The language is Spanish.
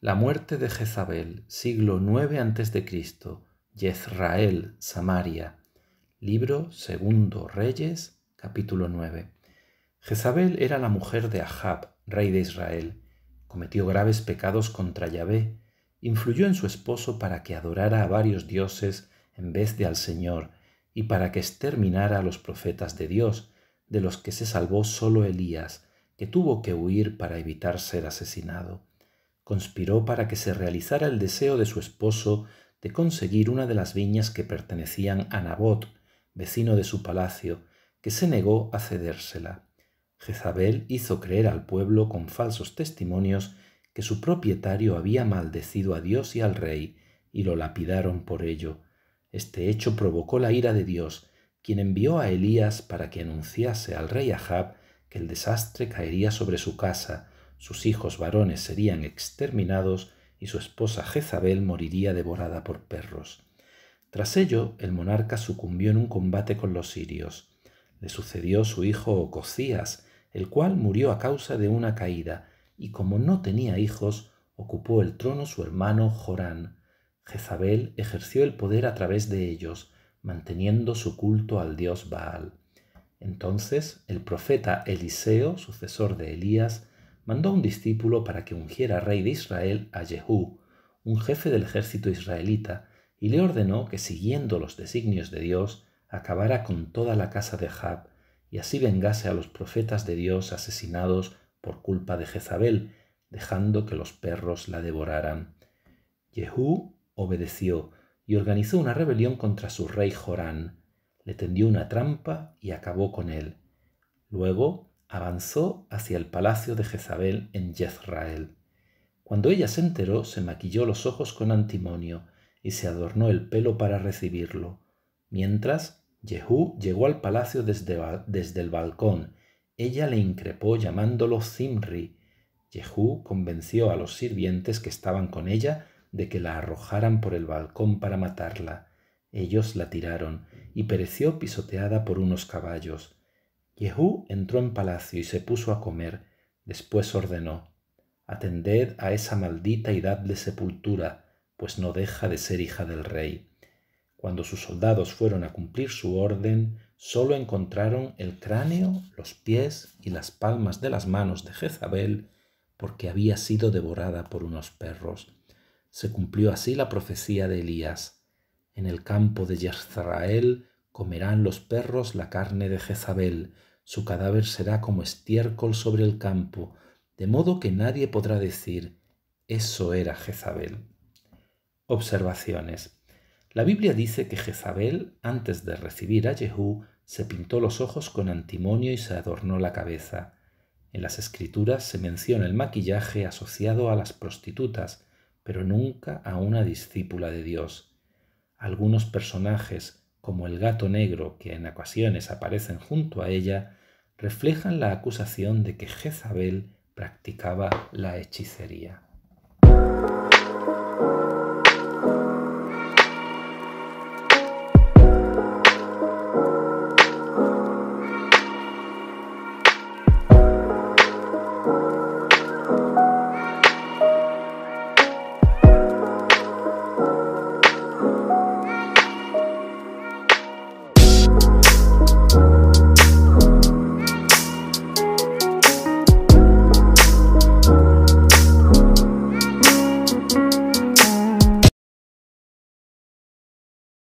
La muerte de Jezabel, siglo IX a.C., Yezrael, Samaria. Libro segundo Reyes, capítulo 9. Jezabel era la mujer de Ahab, rey de Israel. Cometió graves pecados contra Yahvé. Influyó en su esposo para que adorara a varios dioses en vez de al Señor y para que exterminara a los profetas de Dios, de los que se salvó solo Elías, que tuvo que huir para evitar ser asesinado conspiró para que se realizara el deseo de su esposo de conseguir una de las viñas que pertenecían a Nabot, vecino de su palacio, que se negó a cedérsela. Jezabel hizo creer al pueblo con falsos testimonios que su propietario había maldecido a Dios y al rey, y lo lapidaron por ello. Este hecho provocó la ira de Dios, quien envió a Elías para que anunciase al rey Ahab que el desastre caería sobre su casa, sus hijos varones serían exterminados y su esposa Jezabel moriría devorada por perros. Tras ello, el monarca sucumbió en un combate con los sirios. Le sucedió su hijo Ococías, el cual murió a causa de una caída, y como no tenía hijos, ocupó el trono su hermano Jorán. Jezabel ejerció el poder a través de ellos, manteniendo su culto al dios Baal. Entonces el profeta Eliseo, sucesor de Elías, mandó un discípulo para que ungiera rey de Israel a Jehú, un jefe del ejército israelita, y le ordenó que siguiendo los designios de Dios acabara con toda la casa de Jab y así vengase a los profetas de Dios asesinados por culpa de Jezabel, dejando que los perros la devoraran. Jehú obedeció y organizó una rebelión contra su rey Jorán. Le tendió una trampa y acabó con él. Luego avanzó hacia el palacio de Jezabel en Jezrael. Cuando ella se enteró, se maquilló los ojos con antimonio y se adornó el pelo para recibirlo. Mientras, Jehú llegó al palacio desde, el balcón. Ella le increpó llamándolo Zimri. Jehú convenció a los sirvientes que estaban con ella de que la arrojaran por el balcón para matarla. Ellos la tiraron y pereció pisoteada por unos caballos. Jehú entró en palacio y se puso a comer. Después ordenó, Atended a esa maldita y dadle sepultura, pues no deja de ser hija del rey. Cuando sus soldados fueron a cumplir su orden, solo encontraron el cráneo, los pies y las palmas de las manos de Jezabel, porque había sido devorada por unos perros. Se cumplió así la profecía de Elías. En el campo de Yezrael comerán los perros la carne de Jezabel, su cadáver será como estiércol sobre el campo, de modo que nadie podrá decir, eso era Jezabel. Observaciones. La Biblia dice que Jezabel, antes de recibir a Jehú, se pintó los ojos con antimonio y se adornó la cabeza. En las escrituras se menciona el maquillaje asociado a las prostitutas, pero nunca a una discípula de Dios. Algunos personajes, como el gato negro que en ocasiones aparecen junto a ella, reflejan la acusación de que Jezabel practicaba la hechicería.